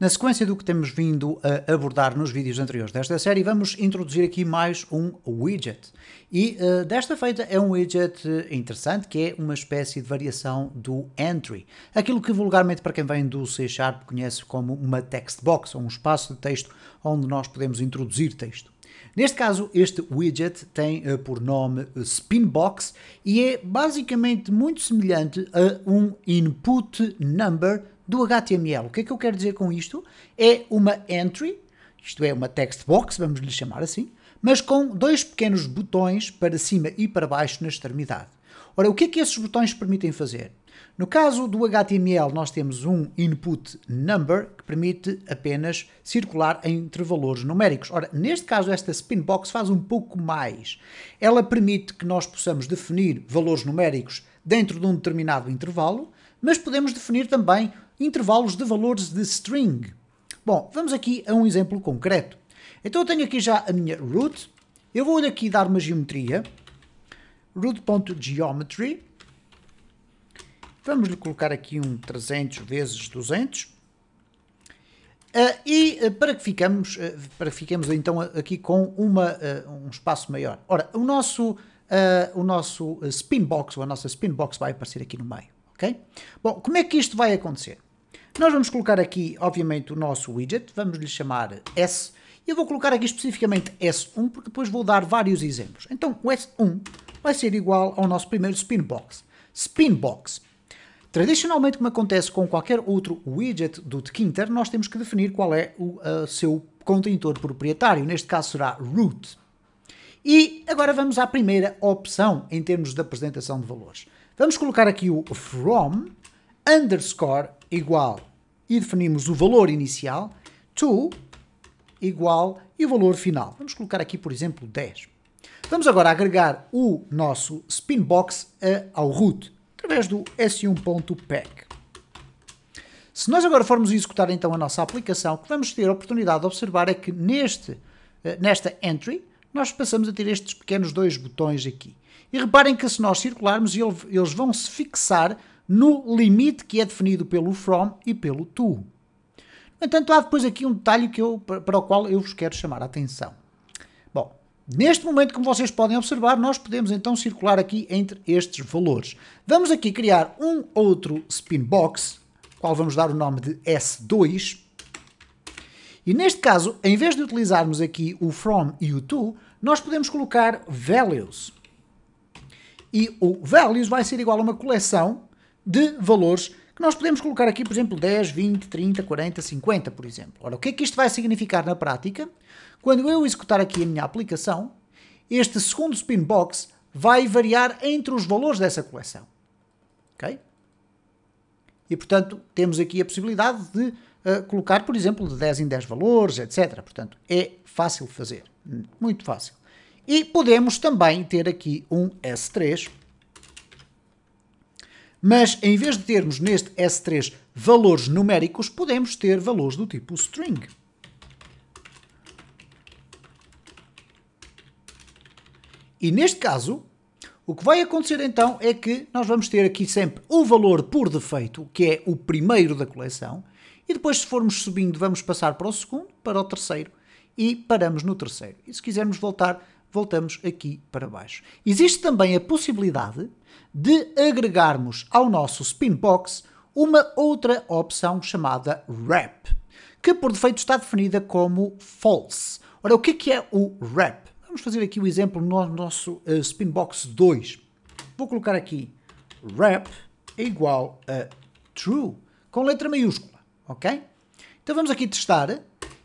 Na sequência do que temos vindo a abordar nos vídeos anteriores desta série, vamos introduzir aqui mais um widget. E uh, desta feita é um widget eh, interessante que é uma espécie de variação do entry, aquilo que vulgarmente para quem vem do C Sharp conhece como uma text box, ou um espaço de texto onde nós podemos introduzir texto. Neste caso, este widget tem uh, por nome Spinbox e é basicamente muito semelhante a um input number do HTML. O que é que eu quero dizer com isto? É uma entry, isto é, uma text box, vamos lhe chamar assim, mas com dois pequenos botões para cima e para baixo na extremidade. Ora, o que é que esses botões permitem fazer? No caso do HTML, nós temos um input number que permite apenas circular entre valores numéricos. Ora, neste caso, esta spin box faz um pouco mais. Ela permite que nós possamos definir valores numéricos dentro de um determinado intervalo mas podemos definir também intervalos de valores de string. Bom, vamos aqui a um exemplo concreto. Então eu tenho aqui já a minha root, eu vou aqui dar uma geometria, root.geometry, vamos lhe colocar aqui um 300 vezes 200, Uh, ah, e uh, para que ficamos, uh, para que fiquemos então aqui com uma, um espaço maior. Ora, o nosso, o nosso spin box, ou a nossa spin box vai aparecer aqui no meio ok? Bom, como é que isto vai acontecer? Nós vamos colocar aqui, obviamente, o nosso widget, vamos lhe chamar S, eu vou colocar aqui especificamente S1, porque depois vou dar vários exemplos. Então, o S1 vai ser igual ao nosso primeiro Spinbox. Spinbox. Tradicionalmente, como acontece com qualquer outro widget do Tkinter, nós temos que definir qual é o uh, seu contentor proprietário. Neste caso será root. E agora vamos à primeira opção em termos de apresentação de valores. Vamos colocar aqui o from underscore igual e definimos o valor inicial to igual e o valor final. Vamos colocar aqui, por exemplo, 10. Vamos agora agregar o nosso spinbox ao root através do s1.pack. Se nós agora formos executar então a nossa aplicação, o que vamos ter a oportunidade de observar é que neste, eh, nesta entry nós passamos a ter estes pequenos dois botões aqui. E reparem que se nós circularmos, eles vão se fixar no limite que é definido pelo from e pelo to. No entanto, há depois aqui um detalhe que eu, para o qual eu vos quero chamar a atenção. Bom, neste momento, como vocês podem observar, nós podemos então circular aqui entre estes valores. Vamos aqui criar um outro spin box, qual vamos dar o nome de S2, e neste caso, em vez de utilizarmos aqui o from e o to, nós podemos colocar values. E o values vai ser igual a uma coleção de valores que nós podemos colocar aqui, por exemplo, 10, 20, 30, 40, 50, por exemplo. Ora, o que é que isto vai significar na prática? Quando eu executar aqui a minha aplicação, este segundo spin box vai variar entre os valores dessa coleção. ok? E, portanto, temos aqui a possibilidade de uh, colocar, por exemplo, de 10 em 10 valores, etc. Portanto, é fácil fazer, muito fácil. E podemos também ter aqui um S3, mas em vez de termos neste S3 valores numéricos, podemos ter valores do tipo string. E neste caso, o que vai acontecer então é que nós vamos ter aqui sempre o valor por defeito, que é o primeiro da coleção, e depois se formos subindo vamos passar para o segundo, para o terceiro, e paramos no terceiro. E se quisermos voltar, voltamos aqui para baixo. Existe também a possibilidade de agregarmos ao nosso spin box uma outra opção chamada wrap, que por defeito está definida como false. Ora, o que é, que é o wrap? Vamos fazer aqui o exemplo no nosso uh, Spinbox 2. Vou colocar aqui wrap é igual a true com letra maiúscula, ok? Então vamos aqui testar.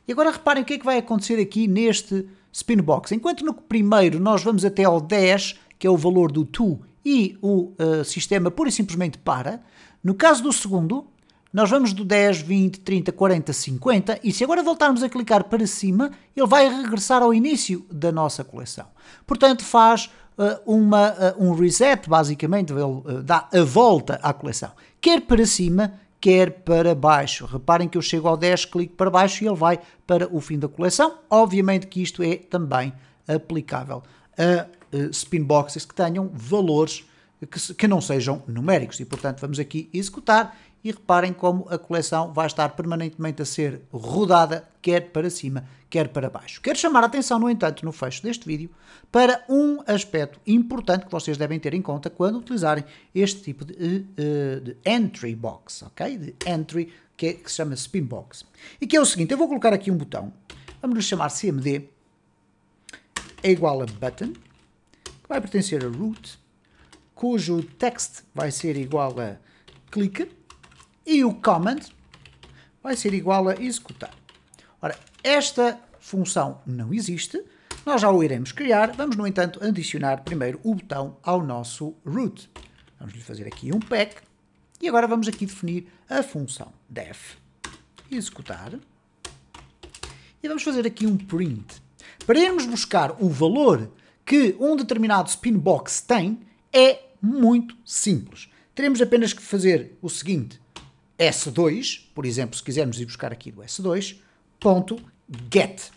E agora reparem o que é que vai acontecer aqui neste Spinbox. Enquanto no primeiro nós vamos até ao 10, que é o valor do to, e o uh, sistema pura e simplesmente para, no caso do segundo, nós vamos do 10, 20, 30, 40, 50 e se agora voltarmos a clicar para cima, ele vai regressar ao início da nossa coleção. Portanto, faz uh, uma, uh, um reset, basicamente, ele uh, dá a volta à coleção, quer para cima, quer para baixo. Reparem que eu chego ao 10, clico para baixo e ele vai para o fim da coleção. Obviamente que isto é também aplicável a spinboxes que tenham valores que, que não sejam numéricos e, portanto, vamos aqui executar e reparem como a coleção vai estar permanentemente a ser rodada, quer para cima, quer para baixo. Quero chamar a atenção, no entanto, no fecho deste vídeo, para um aspecto importante que vocês devem ter em conta quando utilizarem este tipo de, eh, eh, de entry box, ok? De entry, que, é, que se chama spin box. E que é o seguinte, eu vou colocar aqui um botão, vamos lhe chamar CMD, é igual a button, que vai pertencer a root, cujo text vai ser igual a clica, e o command vai ser igual a executar. Ora, esta função não existe, nós já o iremos criar, vamos no entanto adicionar primeiro o botão ao nosso root. Vamos lhe fazer aqui um pack e agora vamos aqui definir a função def executar e vamos fazer aqui um print. Para irmos buscar o valor que um determinado spin box tem, é muito simples. Teremos apenas que fazer o seguinte, S2, por exemplo, se quisermos ir buscar aqui do S2, ponto get,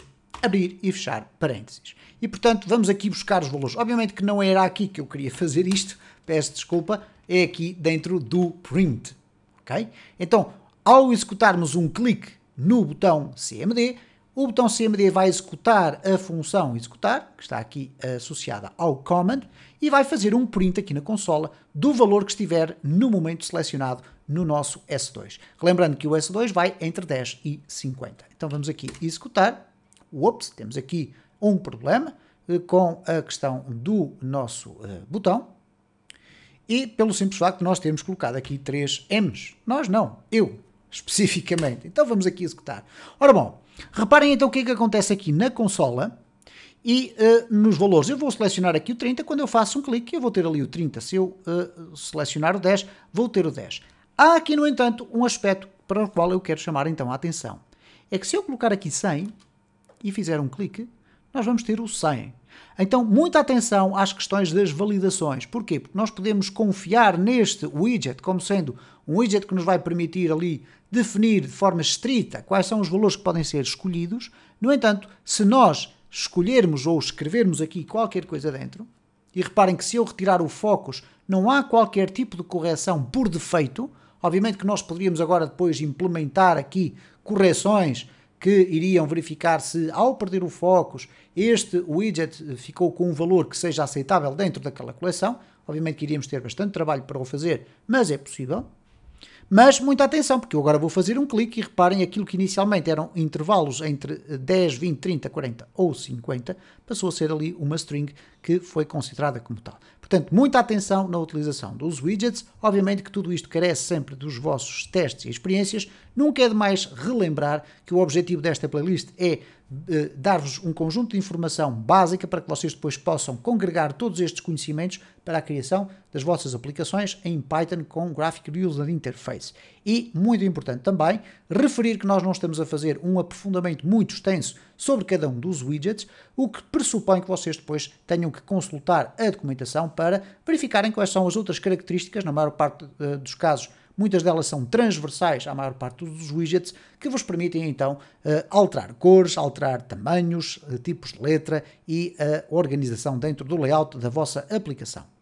abrir e fechar parênteses. E, portanto, vamos aqui buscar os valores. Obviamente que não era aqui que eu queria fazer isto, peço desculpa, é aqui dentro do print, ok? Então, ao executarmos um clique no botão CMD, o botão CMD vai executar a função executar, que está aqui associada ao command, e vai fazer um print aqui na consola do valor que estiver no momento selecionado no nosso S2. Lembrando que o S2 vai entre 10 e 50. Então vamos aqui executar. Ups, temos aqui um problema eh, com a questão do nosso uh, botão e pelo simples facto nós temos colocado aqui três M's. Nós não, eu especificamente. Então vamos aqui executar. Ora bom, reparem então o que é que acontece aqui na consola e uh, nos valores. Eu vou selecionar aqui o 30, quando eu faço um clique eu vou ter ali o 30. Se eu uh, selecionar o 10, vou ter o 10. Há aqui, no entanto, um aspecto para o qual eu quero chamar então a atenção. É que se eu colocar aqui 100 e fizer um clique, nós vamos ter o 100. Então, muita atenção às questões das validações. Porquê? Porque nós podemos confiar neste widget como sendo um widget que nos vai permitir ali definir de forma estrita quais são os valores que podem ser escolhidos. No entanto, se nós escolhermos ou escrevermos aqui qualquer coisa dentro, e reparem que se eu retirar o focus, não há qualquer tipo de correção por defeito. Obviamente que nós poderíamos agora depois implementar aqui correções que iriam verificar se, ao perder o Focus, este widget ficou com um valor que seja aceitável dentro daquela coleção. Obviamente que iríamos ter bastante trabalho para o fazer, mas é possível, mas muita atenção, porque eu agora vou fazer um clique e reparem aquilo que inicialmente eram intervalos entre 10, 20, 30, 40 ou 50, passou a ser ali uma string que foi considerada como tal. Portanto, muita atenção na utilização dos widgets. Obviamente que tudo isto carece sempre dos vossos testes e experiências. Nunca é demais relembrar que o objetivo desta playlist é dar-vos um conjunto de informação básica para que vocês depois possam congregar todos estes conhecimentos para a criação das vossas aplicações em Python com Graphic User Interface. E, muito importante também, referir que nós não estamos a fazer um aprofundamento muito extenso sobre cada um dos widgets, o que pressupõe que vocês depois tenham que consultar a documentação para verificarem quais são as outras características, na maior parte uh, dos casos, muitas delas são transversais à maior parte dos widgets, que vos permitem então eh, alterar cores, alterar tamanhos, eh, tipos de letra e a organização dentro do layout da vossa aplicação.